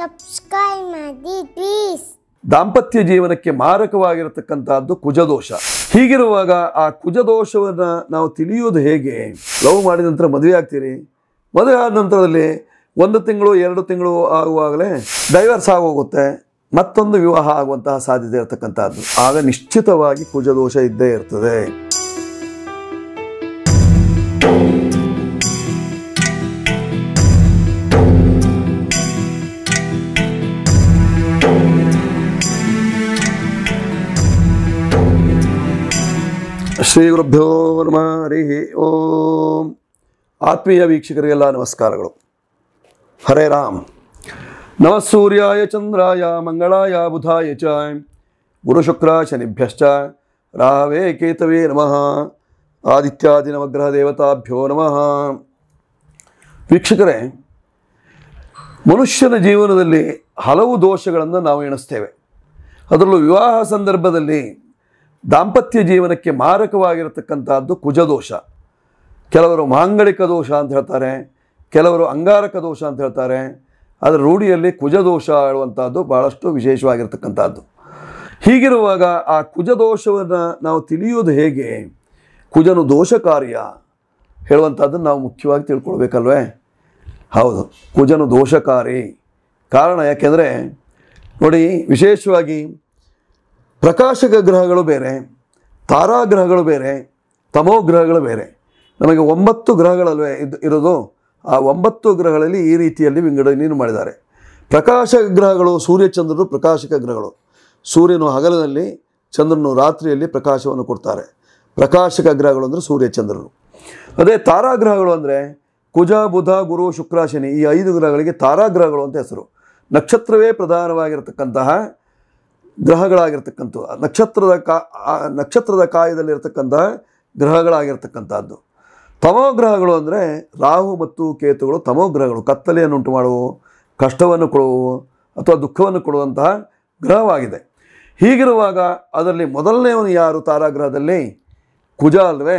subscribe ಮಾಡಿ ದಾಂಪತ್ಯ ಜೀವನಕ್ಕೆ ಮಾರಕವಾಗಿರತಕ್ಕಂತಹದ್ದು ಕುಜದೋಷ ಹೀಗಿರುವಾಗ ಆ ಕುಜದೋಷವನ್ನ ನಾವು ತಿಳಿಯೋದು ಹೇಗೆ ಲವ್ ಮಾಡಿದ ನಂತರ ಮದುವೆ ಆಗ್ತೀರಿ ಮದುವೆ ಆದ ನಂತರದಲ್ಲಿ ಒಂದು ತಿಂಗಳು ಎರಡು ತಿಂಗಳು ಆಗುವಾಗಲೇ ಡೈವರ್ಸ್ ಆಗೋಗುತ್ತೆ ಮತ್ತೊಂದು ವಿವಾಹ ಆಗುವಂತಹ ಸಾಧ್ಯತೆ ಇರತಕ್ಕಂಥದ್ದು ಆಗ ನಿಶ್ಚಿತವಾಗಿ ಕುಜದೋಷ ಇದ್ದೇ ಇರ್ತದೆ ಶ್ರೀ ಗುರುಭ್ಯೋ ನಮ ಹರಿ ಓಂ ಆತ್ಮೀಯ ವೀಕ್ಷಕರಿಗೆಲ್ಲ ನಮಸ್ಕಾರಗಳು ಹರೇ ರಾಮ್ ಸೂರ್ಯಾಯ ಚಂದ್ರಾಯ ಮಂಗಳಾಯ ಬುಧಾಯ ಚ ಗುರುಶುಕ್ರ ಶನಿಭ್ಯಶ್ಚ ರಾವೇ ಕೇತವೇ ನಮಃ ಆದಿತ್ಯಾದಿ ನವಗ್ರಹ ದೇವತಾಭ್ಯೋ ನಮಃ ವೀಕ್ಷಕರೇ ಮನುಷ್ಯನ ಜೀವನದಲ್ಲಿ ಹಲವು ದೋಷಗಳನ್ನು ನಾವು ಎಣಿಸ್ತೇವೆ ಅದರಲ್ಲೂ ವಿವಾಹ ಸಂದರ್ಭದಲ್ಲಿ ದಾಂಪತ್ಯ ಜೀವನಕ್ಕೆ ಮಾರಕವಾಗಿರತಕ್ಕಂಥದ್ದು ಕುಜದೋಷ ಕೆಲವರು ಮಾಂಗಳಿಕ ದೋಷ ಅಂತ ಹೇಳ್ತಾರೆ ಕೆಲವರು ಅಂಗಾರಕ ದೋಷ ಅಂತ ಹೇಳ್ತಾರೆ ಅದರ ರೂಢಿಯಲ್ಲಿ ಕುಜದೋಷ ಹೇಳುವಂಥದ್ದು ಭಾಳಷ್ಟು ವಿಶೇಷವಾಗಿರ್ತಕ್ಕಂಥದ್ದು ಹೀಗಿರುವಾಗ ಆ ಕುಜದೋಷವನ್ನು ನಾವು ತಿಳಿಯೋದು ಹೇಗೆ ಕುಜನು ದೋಷಕಾರ್ಯ ಹೇಳುವಂಥದ್ದನ್ನು ನಾವು ಮುಖ್ಯವಾಗಿ ತಿಳ್ಕೊಳ್ಬೇಕಲ್ವೇ ಹೌದು ಕುಜನು ದೋಷಕಾರಿ ಕಾರಣ ಯಾಕೆಂದರೆ ನೋಡಿ ವಿಶೇಷವಾಗಿ ಪ್ರಕಾಶಕ ಗ್ರಹಗಳು ಬೇರೆ ತಾರಾಗ್ರಹಗಳು ಬೇರೆ ತಮೋ ಗ್ರಹಗಳು ಬೇರೆ ನಮಗೆ ಒಂಬತ್ತು ಗ್ರಹಗಳಲ್ವೇ ಇದು ಇರೋದು ಆ ಒಂಬತ್ತು ಗ್ರಹಗಳಲ್ಲಿ ಈ ರೀತಿಯಲ್ಲಿ ವಿಂಗಡಣೆಯನ್ನು ಮಾಡಿದ್ದಾರೆ ಪ್ರಕಾಶ ಗ್ರಹಗಳು ಸೂರ್ಯಚಂದ್ರರು ಪ್ರಕಾಶಕ ಗ್ರಹಗಳು ಸೂರ್ಯನು ಹಗಲಿನಲ್ಲಿ ಚಂದ್ರನು ರಾತ್ರಿಯಲ್ಲಿ ಪ್ರಕಾಶವನ್ನು ಕೊಡ್ತಾರೆ ಪ್ರಕಾಶಕ ಗ್ರಹಗಳು ಅಂದರೆ ಸೂರ್ಯಚಂದ್ರರು ಅದೇ ತಾರಾಗ್ರಹಗಳು ಅಂದರೆ ಕುಜ ಬುಧ ಗುರು ಶುಕ್ರ ಶನಿ ಈ ಐದು ಗ್ರಹಗಳಿಗೆ ತಾರಾಗ್ರಹಗಳು ಅಂತ ಹೆಸರು ನಕ್ಷತ್ರವೇ ಪ್ರಧಾನವಾಗಿರತಕ್ಕಂತಹ ಗ್ರಹಗಳಾಗಿರ್ತಕ್ಕಂಥ ನಕ್ಷತ್ರದ ಕಾ ನಕ್ಷತ್ರದ ಕಾಯದಲ್ಲಿರ್ತಕ್ಕಂಥ ಗ್ರಹಗಳಾಗಿರ್ತಕ್ಕಂಥದ್ದು ತಮೋ ಗ್ರಹಗಳು ಅಂದರೆ ರಾಹು ಮತ್ತು ಕೇತುಗಳು ತಮೋ ಗ್ರಹಗಳು ಕತ್ತಲೆಯನ್ನು ಉಂಟು ಮಾಡುವು ಕಷ್ಟವನ್ನು ಕೊಡುವು ಅಥವಾ ದುಃಖವನ್ನು ಕೊಡುವಂತಹ ಗ್ರಹವಾಗಿದೆ ಹೀಗಿರುವಾಗ ಅದರಲ್ಲಿ ಮೊದಲನೆಯವನು ಯಾರು ತಾರಾಗ್ರಹದಲ್ಲಿ ಕುಜ ಅಲ್ವೇ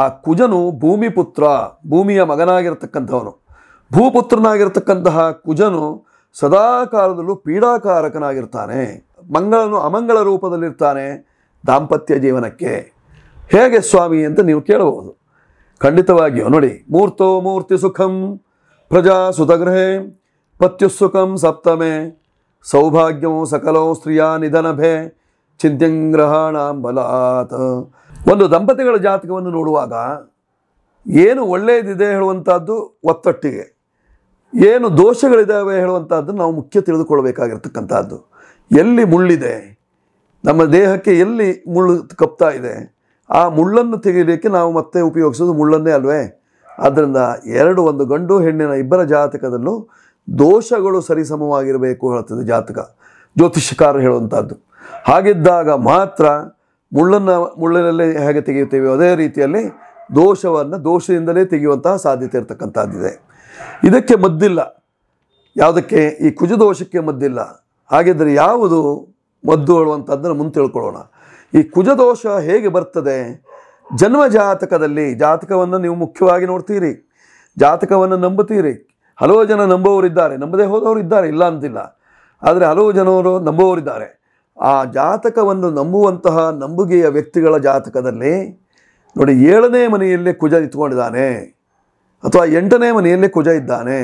ಆ ಕುಜನು ಭೂಮಿಪುತ್ರ ಭೂಮಿಯ ಮಗನಾಗಿರ್ತಕ್ಕಂಥವನು ಭೂಪುತ್ರನಾಗಿರ್ತಕ್ಕಂತಹ ಕುಜನು ಸದಾಕಾಲದಲ್ಲೂ ಪೀಡಾಕಾರಕನಾಗಿರ್ತಾನೆ ಮಂಗಳನು ಅಮಂಗಳ ರೂಪದಲ್ಲಿರ್ತಾನೆ ದಾಂಪತ್ಯ ಜೀವನಕ್ಕೆ ಹೇಗೆ ಸ್ವಾಮಿ ಅಂತ ನೀವು ಕೇಳಬಹುದು ಖಂಡಿತವಾಗಿಯೂ ನೋಡಿ ಮೂರ್ತೋ ಮೂರ್ತಿ ಸುಖಂ ಪ್ರಜಾ ಸುತಗೃಹೇ ಪತ್ಯುಸುಖಂ ಸಪ್ತಮೆ ಸೌಭಾಗ್ಯವೋ ಸಕಲೋ ಸ್ತ್ರೀಯ ನಿಧನಭೆ ಬಲಾತ್ ಒಂದು ದಂಪತಿಗಳ ಜಾತಕವನ್ನು ನೋಡುವಾಗ ಏನು ಒಳ್ಳೆಯದಿದೆ ಹೇಳುವಂಥದ್ದು ಒತ್ತಟ್ಟಿಗೆ ಏನು ದೋಷಗಳಿದ್ದಾವೆ ಹೇಳುವಂಥದ್ದು ನಾವು ಮುಖ್ಯ ತಿಳಿದುಕೊಳ್ಬೇಕಾಗಿರ್ತಕ್ಕಂಥದ್ದು ಎಲ್ಲಿ ಮುಳ್ಳಿದೆ ನಮ್ಮ ದೇಹಕ್ಕೆ ಎಲ್ಲಿ ಮುಳ್ಳು ಕಪ್ತಾ ಇದೆ ಆ ಮುಳ್ಳನ್ನು ತೆಗೆಯಲಿಕ್ಕೆ ನಾವು ಮತ್ತೆ ಉಪಯೋಗಿಸೋದು ಮುಳ್ಳನ್ನೇ ಅಲ್ವೇ ಆದ್ದರಿಂದ ಎರಡು ಒಂದು ಗಂಡು ಹೆಣ್ಣಿನ ಇಬ್ಬರ ಜಾತಕದಲ್ಲೂ ದೋಷಗಳು ಸರಿಸಮವಾಗಿರಬೇಕು ಹೇಳ್ತದೆ ಜಾತಕ ಜ್ಯೋತಿಷ್ಯಕಾರ ಹೇಳುವಂಥದ್ದು ಹಾಗಿದ್ದಾಗ ಮಾತ್ರ ಮುಳ್ಳನ್ನು ಮುಳ್ಳಿನಲ್ಲೇ ಹೇಗೆ ತೆಗೆಯುತ್ತೇವೆ ಅದೇ ರೀತಿಯಲ್ಲಿ ದೋಷವನ್ನು ದೋಷದಿಂದಲೇ ತೆಗೆಯುವಂತಹ ಸಾಧ್ಯತೆ ಇರತಕ್ಕಂಥದ್ದಿದೆ ಇದಕ್ಕೆ ಮದ್ದಿಲ್ಲ ಯಾವುದಕ್ಕೆ ಈ ಕುಜದೋಷಕ್ಕೆ ಮದ್ದಿಲ್ಲ ಹಾಗಿದ್ದರೆ ಯಾವುದು ಮದ್ದು ಹೇಳುವಂಥದ್ದನ್ನು ಮುಂದೆ ತಿಳ್ಕೊಳ್ಳೋಣ ಈ ಕುಜದೋಷ ಹೇಗೆ ಬರ್ತದೆ ಜನ್ಮ ಜಾತಕದಲ್ಲಿ ಜಾತಕವನ್ನು ನೀವು ಮುಖ್ಯವಾಗಿ ನೋಡ್ತೀರಿ ಜಾತಕವನ್ನು ನಂಬುತ್ತೀರಿ ಹಲವು ಜನ ನಂಬುವವರಿದ್ದಾರೆ ನಂಬದೇ ಹೋದವರು ಇದ್ದಾರೆ ಇಲ್ಲ ಅಂತಿಲ್ಲ ಆದರೆ ಹಲವು ಜನವರು ನಂಬುವವರಿದ್ದಾರೆ ಆ ಜಾತಕವನ್ನು ನಂಬುವಂತಹ ನಂಬುಗೆಯ ವ್ಯಕ್ತಿಗಳ ಜಾತಕದಲ್ಲಿ ನೋಡಿ ಏಳನೇ ಮನೆಯಲ್ಲೇ ಕುಜ ಇತ್ಕೊಂಡಿದ್ದಾನೆ ಅಥವಾ ಎಂಟನೇ ಮನೆಯಲ್ಲೇ ಕುಜ ಇದ್ದಾನೆ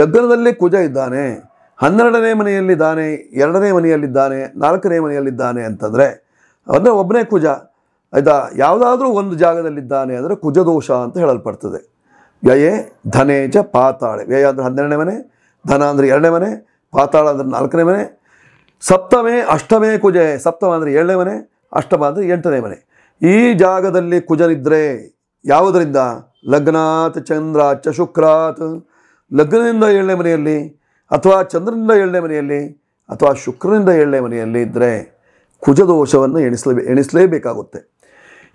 ಲಗ್ನದಲ್ಲಿ ಕುಜ ಇದ್ದಾನೆ ಹನ್ನೆರಡನೇ ಮನೆಯಲ್ಲಿದ್ದಾನೆ ಎರಡನೇ ಮನೆಯಲ್ಲಿದ್ದಾನೆ ನಾಲ್ಕನೇ ಮನೆಯಲ್ಲಿದ್ದಾನೆ ಅಂತಂದರೆ ಅಂದರೆ ಒಬ್ಬನೇ ಕುಜ ಆಯಿತಾ ಯಾವುದಾದ್ರೂ ಒಂದು ಜಾಗದಲ್ಲಿದ್ದಾನೆ ಅಂದರೆ ಕುಜದೋಷ ಅಂತ ಹೇಳಲ್ಪಡ್ತದೆ ವ್ಯಯೇ ಧನೇ ಚ ಪಾತಾಳೆ ವ್ಯಯ ಅಂದರೆ ಹನ್ನೆರಡನೇ ಮನೆ ಧನ ಅಂದರೆ ಎರಡನೇ ಮನೆ ಪಾತಾಳ ಅಂದರೆ ನಾಲ್ಕನೇ ಮನೆ ಸಪ್ತಮೇ ಅಷ್ಟಮೇ ಕುಜೆ ಸಪ್ತಮ ಅಂದರೆ ಏಳನೇ ಮನೆ ಅಷ್ಟಮ ಅಂದರೆ ಎಂಟನೇ ಮನೆ ಈ ಜಾಗದಲ್ಲಿ ಕುಜನಿದ್ರೆ ಯಾವುದರಿಂದ ಲಗ್ನಾತ್ ಚಂದ್ರಾಚ ಶುಕ್ರಾತ್ ಲಗ್ನದಿಂದ ಏಳನೇ ಮನೆಯಲ್ಲಿ ಅಥವಾ ಚಂದ್ರನಿಂದ ಏಳನೇ ಮನೆಯಲ್ಲಿ ಅಥವಾ ಶುಕ್ರನಿಂದ ಏಳನೇ ಮನೆಯಲ್ಲಿ ಇದ್ದರೆ ಕುಜದೋಷವನ್ನು ಎಣಿಸಲೇ ಎಣಿಸಲೇಬೇಕಾಗುತ್ತೆ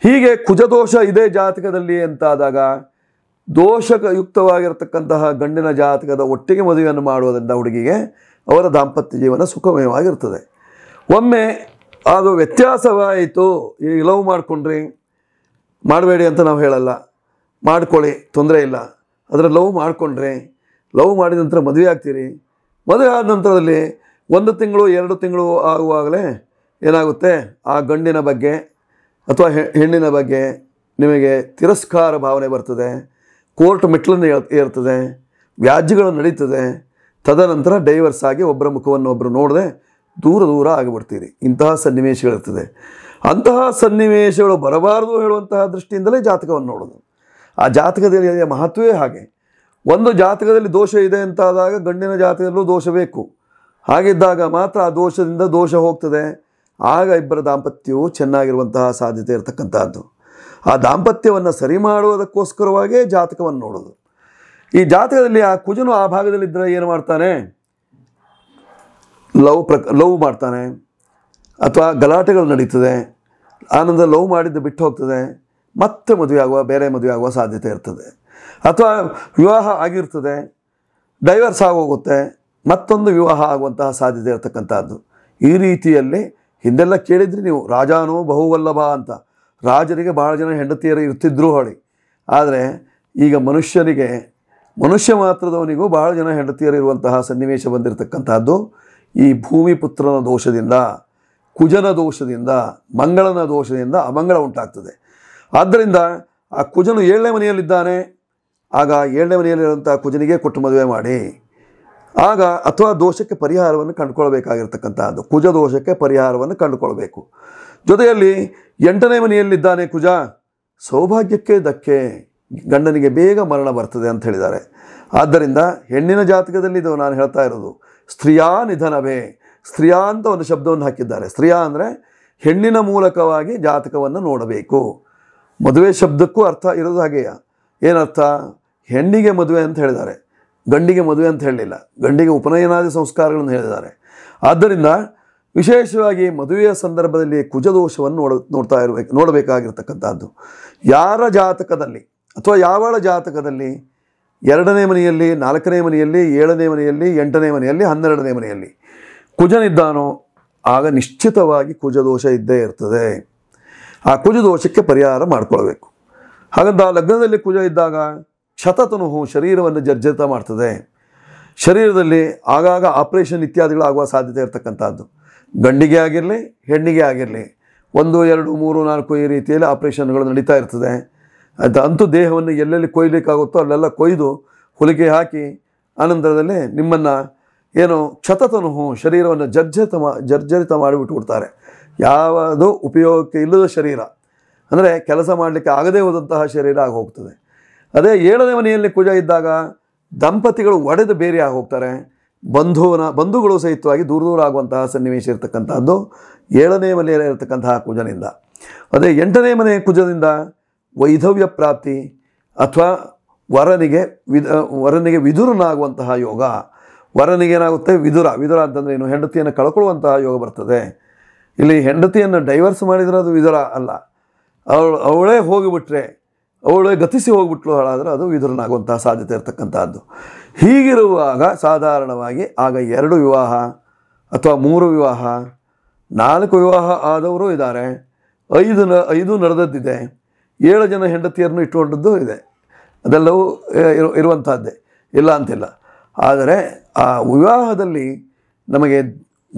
ಹೀಗೆ ಕುಜದೋಷ ಇದೇ ಜಾತಕದಲ್ಲಿ ಅಂತಾದಾಗ ದೋಷಯುಕ್ತವಾಗಿರತಕ್ಕಂತಹ ಗಂಡಿನ ಜಾತಕದ ಒಟ್ಟಿಗೆ ಮದುವೆಯನ್ನು ಮಾಡುವುದರಿಂದ ಹುಡುಗಿಗೆ ಅವರ ದಾಂಪತ್ಯ ಜೀವನ ಸುಖಮಯವಾಗಿರ್ತದೆ ಒಮ್ಮೆ ಅದು ವ್ಯತ್ಯಾಸವಾಯಿತು ಲವ್ ಮಾಡಿಕೊಂಡ್ರಿ ಮಾಡಬೇಡಿ ಅಂತ ನಾವು ಹೇಳಲ್ಲ ಮಾಡಿಕೊಳ್ಳಿ ತೊಂದರೆ ಇಲ್ಲ ಅದರ ಲವ್ ಮಾಡಿಕೊಂಡ್ರಿ ಲವ್ ಮಾಡಿದ ನಂತರ ಮದುವೆ ಆಗ್ತೀರಿ ಮದುವೆ ಆದ ನಂತರದಲ್ಲಿ ಒಂದು ತಿಂಗಳು ಎರಡು ತಿಂಗಳು ಆಗುವಾಗಲೇ ಏನಾಗುತ್ತೆ ಆ ಗಂಡಿನ ಬಗ್ಗೆ ಅಥವಾ ಹೆಣ್ಣಿನ ಬಗ್ಗೆ ನಿಮಗೆ ತಿರಸ್ಕಾರ ಭಾವನೆ ಬರ್ತದೆ ಕೋರ್ಟ್ ಮೆಟ್ಲನ್ನು ಏರ್ತದೆ ವ್ಯಾಜ್ಯಗಳು ನಡೀತದೆ ತದನಂತರ ಡೈವರ್ಸ್ ಆಗಿ ಒಬ್ಬರ ಮುಖವನ್ನು ಒಬ್ಬರು ನೋಡದೆ ದೂರ ದೂರ ಆಗಿಬಿಡ್ತೀರಿ ಇಂತಹ ಸನ್ನಿವೇಶಗಳಿರ್ತದೆ ಅಂತಹ ಸನ್ನಿವೇಶಗಳು ಬರಬಾರದು ಹೇಳುವಂತಹ ದೃಷ್ಟಿಯಿಂದಲೇ ಜಾತಕವನ್ನು ನೋಡೋದು ಆ ಜಾತಕದಲ್ಲಿ ಮಹತ್ವವೇ ಹಾಗೆ ಒಂದು ಜಾತಕದಲ್ಲಿ ದೋಷ ಇದೆ ಅಂತಾದಾಗ ಗಂಡಿನ ಜಾತಕದಲ್ಲೂ ದೋಷ ಬೇಕು ಹಾಗಿದ್ದಾಗ ಮಾತ್ರ ಆ ದೋಷದಿಂದ ದೋಷ ಹೋಗ್ತದೆ ಆಗ ಇಬ್ಬರ ದಾಂಪತ್ಯವು ಚೆನ್ನಾಗಿರುವಂತಹ ಸಾಧ್ಯತೆ ಇರತಕ್ಕಂಥದ್ದು ಆ ದಾಂಪತ್ಯವನ್ನು ಸರಿ ಮಾಡುವುದಕ್ಕೋಸ್ಕರವಾಗೇ ಜಾತಕವನ್ನು ನೋಡೋದು ಈ ಜಾತಕದಲ್ಲಿ ಆ ಕುಜನು ಆ ಭಾಗದಲ್ಲಿದ್ದರೆ ಏನು ಮಾಡ್ತಾನೆ ಲವ್ ಪ್ರಕ ಲವ್ ಮಾಡ್ತಾನೆ ಅಥವಾ ಗಲಾಟೆಗಳು ನಡೀತದೆ ಆನಂದ ಲವ್ ಮಾಡಿದ್ದು ಬಿಟ್ಟು ಹೋಗ್ತದೆ ಮತ್ತೆ ಮದುವೆ ಆಗುವ ಬೇರೆ ಮದುವೆ ಆಗುವ ಸಾಧ್ಯತೆ ಇರ್ತದೆ ಅಥವಾ ವಿವಾಹ ಆಗಿರ್ತದೆ ಡೈವರ್ಸ್ ಆಗೋಗುತ್ತೆ ಮತ್ತೊಂದು ವಿವಾಹ ಆಗುವಂತಹ ಸಾಧ್ಯತೆ ಇರತಕ್ಕಂಥದ್ದು ಈ ರೀತಿಯಲ್ಲಿ ಹಿಂದೆಲ್ಲ ಕೇಳಿದ್ರಿ ನೀವು ರಾಜಾನೋ ಬಹುವಲ್ಲಭ ಅಂತ ರಾಜರಿಗೆ ಭಾಳ ಜನ ಹೆಂಡತಿಯರು ಇರ್ತಿದ್ರು ಹೊಳಿ ಆದರೆ ಈಗ ಮನುಷ್ಯನಿಗೆ ಮನುಷ್ಯ ಮಾತ್ರದವನಿಗೂ ಬಹಳ ಜನ ಹೆಂಡತಿಯರು ಇರುವಂತಹ ಸನ್ನಿವೇಶ ಬಂದಿರತಕ್ಕಂಥದ್ದು ಈ ಭೂಮಿ ಪುತ್ರನ ದೋಷದಿಂದ ಕುಜನ ದೋಷದಿಂದ ಮಂಗಳನ ದೋಷದಿಂದ ಅಮಂಗಳ ಉಂಟಾಗ್ತದೆ ಆದ್ದರಿಂದ ಆ ಕುಜನು ಏಳನೇ ಮನೆಯಲ್ಲಿದ್ದಾನೆ ಆಗ ಏಳನೇ ಮನೆಯಲ್ಲಿರುವಂಥ ಕುಜನಿಗೆ ಕೊಟ್ಟು ಮದುವೆ ಮಾಡಿ ಆಗ ಅಥವಾ ದೋಷಕ್ಕೆ ಪರಿಹಾರವನ್ನು ಕಂಡುಕೊಳ್ಬೇಕಾಗಿರ್ತಕ್ಕಂಥದ್ದು ಕುಜ ದೋಷಕ್ಕೆ ಪರಿಹಾರವನ್ನು ಕಂಡುಕೊಳ್ಬೇಕು ಜೊತೆಯಲ್ಲಿ ಎಂಟನೇ ಮನೆಯಲ್ಲಿದ್ದಾನೆ ಕುಜ ಸೌಭಾಗ್ಯಕ್ಕೆ ಧಕ್ಕೆ ಗಂಡನಿಗೆ ಬೇಗ ಮರಣ ಬರ್ತದೆ ಅಂತ ಹೇಳಿದ್ದಾರೆ ಆದ್ದರಿಂದ ಹೆಣ್ಣಿನ ಜಾತಕದಲ್ಲಿ ಇದು ನಾನು ಹೇಳ್ತಾ ಇರೋದು ಸ್ತ್ರೀಯಾ ನಿಧನವೇ ಸ್ತ್ರೀಯಾ ಅಂತ ಒಂದು ಶಬ್ದವನ್ನು ಹಾಕಿದ್ದಾರೆ ಸ್ತ್ರೀಯಾ ಅಂದರೆ ಹೆಣ್ಣಿನ ಮೂಲಕವಾಗಿ ಜಾತಕವನ್ನು ನೋಡಬೇಕು ಮದುವೆ ಶಬ್ದಕ್ಕೂ ಅರ್ಥ ಇರೋದು ಹಾಗೆಯೇ ಏನರ್ಥ ಹೆಣ್ಣಿಗೆ ಮದುವೆ ಅಂತ ಹೇಳಿದ್ದಾರೆ ಗಂಡಿಗೆ ಮದುವೆ ಅಂತ ಹೇಳಲಿಲ್ಲ ಗಂಡಿಗೆ ಉಪನಯನಾದಿ ಸಂಸ್ಕಾರಗಳನ್ನು ಹೇಳಿದ್ದಾರೆ ಆದ್ದರಿಂದ ವಿಶೇಷವಾಗಿ ಮದುವೆಯ ಸಂದರ್ಭದಲ್ಲಿ ಕುಜದೋಷವನ್ನು ನೋಡ ನೋಡ್ತಾ ಇರಬೇಕು ನೋಡಬೇಕಾಗಿರ್ತಕ್ಕಂಥದ್ದು ಯಾರ ಜಾತಕದಲ್ಲಿ ಅಥವಾ ಯಾವಳ ಜಾತಕದಲ್ಲಿ ಎರಡನೇ ಮನೆಯಲ್ಲಿ ನಾಲ್ಕನೇ ಮನೆಯಲ್ಲಿ ಏಳನೇ ಮನೆಯಲ್ಲಿ ಎಂಟನೇ ಮನೆಯಲ್ಲಿ ಹನ್ನೆರಡನೇ ಮನೆಯಲ್ಲಿ ಕುಜನಿದ್ದಾನೋ ಆಗ ನಿಶ್ಚಿತವಾಗಿ ಕುಜದೋಷ ಇದ್ದೇ ಇರ್ತದೆ ಆ ಕುಜದೋಷಕ್ಕೆ ಪರಿಹಾರ ಮಾಡಿಕೊಳ್ಬೇಕು ಹಾಗಂತ ಲಗ್ನದಲ್ಲಿ ಕುಜ ಇದ್ದಾಗ ಶತತನುಹು ಶರೀರವನ್ನು ಜರ್ಜರಿತ ಮಾಡ್ತದೆ ಶರೀರದಲ್ಲಿ ಆಗಾಗ ಆಪ್ರೇಷನ್ ಇತ್ಯಾದಿಗಳಾಗುವ ಸಾಧ್ಯತೆ ಇರತಕ್ಕಂಥದ್ದು ಗಂಡಿಗೆ ಆಗಿರಲಿ ಹೆಣ್ಣಿಗೆ ಆಗಿರಲಿ ಒಂದು ಎರಡು ಮೂರು ನಾಲ್ಕು ಈ ರೀತಿಯಲ್ಲಿ ಆಪ್ರೇಷನ್ಗಳು ನಡೀತಾ ಇರ್ತದೆ ಅದು ಅಂತೂ ದೇಹವನ್ನು ಎಲ್ಲೆಲ್ಲಿ ಕೊಯ್ಲಿಕ್ಕಾಗುತ್ತೋ ಅಲ್ಲೆಲ್ಲ ಕೊಯ್ದು ಹೊಲಿಗೆ ಹಾಕಿ ಆನಂತರದಲ್ಲಿ ನಿಮ್ಮನ್ನು ಏನು ಕ್ಷತತನುಹು ಶರೀರವನ್ನು ಜರ್ಜರಿತ ಮಾ ಜರ್ಜರಿತ ಮಾಡಿಬಿಟ್ಟು ಕೊಡ್ತಾರೆ ಯಾವುದು ಉಪಯೋಗಕ್ಕೆ ಇಲ್ಲದ ಶರೀರ ಅಂದರೆ ಕೆಲಸ ಮಾಡಲಿಕ್ಕೆ ಆಗದೇ ಹೋದಂತಹ ಶರೀರ ಆಗೋಗ್ತದೆ ಅದೇ ಏಳನೇ ಮನೆಯಲ್ಲಿ ಕುಜ ಇದ್ದಾಗ ದಂಪತಿಗಳು ಒಡೆದು ಬೇರೆಯಾಗಿ ಹೋಗ್ತಾರೆ ಬಂಧುವನ ಬಂಧುಗಳು ಸಹಿತವಾಗಿ ದೂರ ದೂರ ಆಗುವಂತಹ ಸನ್ನಿವೇಶ ಇರತಕ್ಕಂಥದ್ದು ಏಳನೇ ಮನೆಯಲ್ಲಿ ಇರತಕ್ಕಂತಹ ಕುಜನಿಂದ ಅದೇ ಎಂಟನೇ ಮನೆಯ ಕುಜದಿಂದ ವೈಧವ್ಯ ಪ್ರಾಪ್ತಿ ಅಥವಾ ವರನಿಗೆ ವಿಧ ವರನಿಗೆ ವಿದುರನಾಗುವಂತಹ ಯೋಗ ವರನಿಗೆ ಏನಾಗುತ್ತೆ ವಿದುರ ವಿದುರ ಅಂತಂದರೆ ಏನು ಹೆಂಡತಿಯನ್ನು ಕಳ್ಕೊಳ್ಳುವಂತಹ ಯೋಗ ಬರ್ತದೆ ಇಲ್ಲಿ ಹೆಂಡತಿಯನ್ನು ಡೈವರ್ಸ್ ಮಾಡಿದರೆ ಅದು ವಿದುರ ಅಲ್ಲ ಅವಳು ಅವಳೇ ಹೋಗಿಬಿಟ್ರೆ ಅವಳೇ ಗತಿಸಿ ಹೋಗ್ಬಿಟ್ಲು ಹಾಳಾದರೆ ಅದು ವಿದುರನಾಗುವಂತಹ ಸಾಧ್ಯತೆ ಇರತಕ್ಕಂಥದ್ದು ಹೀಗಿರುವಾಗ ಸಾಧಾರಣವಾಗಿ ಆಗ ಎರಡು ವಿವಾಹ ಅಥವಾ ಮೂರು ವಿವಾಹ ನಾಲ್ಕು ವಿವಾಹ ಆದವರು ಇದ್ದಾರೆ ಐದು ನ ಐದು ನಡೆದದ್ದಿದೆ ಏಳು ಜನ ಹೆಂಡತಿಯರನ್ನು ಇಟ್ಟುಕೊಂಡದ್ದು ಇದೆ ಅದೆಲ್ಲವೂ ಇರು ಇರುವಂಥದ್ದೇ ಇಲ್ಲ ಅಂತಿಲ್ಲ ಆದರೆ ಆ ವಿವಾಹದಲ್ಲಿ ನಮಗೆ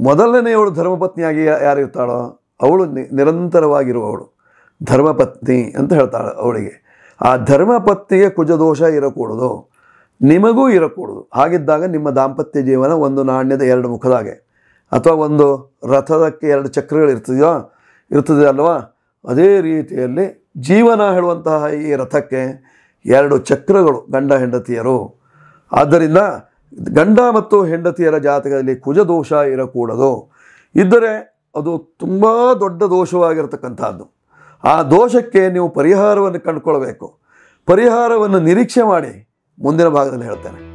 ಮೊದಲನೆಯವಳು ಧರ್ಮಪತ್ನಿಯಾಗಿ ಯಾರು ಇರ್ತಾಳೋ ಅವಳು ನಿರಂತರವಾಗಿರುವವಳು ಧರ್ಮಪತ್ನಿ ಅಂತ ಹೇಳ್ತಾಳೆ ಅವಳಿಗೆ ಆ ಧರ್ಮಪತ್ನಿಗೆ ಕುಜದೋಷ ಇರಕೂಡದು ನಿಮಗೂ ಇರಕೂಡದು ಹಾಗಿದ್ದಾಗ ನಿಮ್ಮ ದಾಂಪತ್ಯ ಜೀವನ ಒಂದು ನಾಣ್ಯದ ಎರಡು ಮುಖದಾಗೆ ಅಥವಾ ಒಂದು ರಥದಕ್ಕೆ ಎರಡು ಚಕ್ರಗಳಿರ್ತದೆಯೋ ಇರ್ತದೆ ಅಲ್ವಾ ಅದೇ ರೀತಿಯಲ್ಲಿ ಜೀವನ ಹೇಳುವಂತಹ ಈ ರಥಕ್ಕೆ ಎರಡು ಚಕ್ರಗಳು ಗಂಡ ಹೆಂಡತಿಯರು ಆದ್ದರಿಂದ ಗಂಡ ಮತ್ತು ಹೆಂಡತಿಯರ ಜಾತಕದಲ್ಲಿ ಕುಜದೋಷ ಇರಕೂಡದು ಇದ್ದರೆ ಅದು ತುಂಬ ದೊಡ್ಡ ದೋಷವಾಗಿರತಕ್ಕಂಥದ್ದು ಆ ದೋಷಕ್ಕೆ ನೀವು ಪರಿಹಾರವನ್ನು ಕಂಡುಕೊಳ್ಬೇಕು ಪರಿಹಾರವನ್ನು ನಿರೀಕ್ಷೆ ಮಾಡಿ ಮುಂದಿನ ಭಾಗದಲ್ಲಿ ಹೇಳ್ತೇನೆ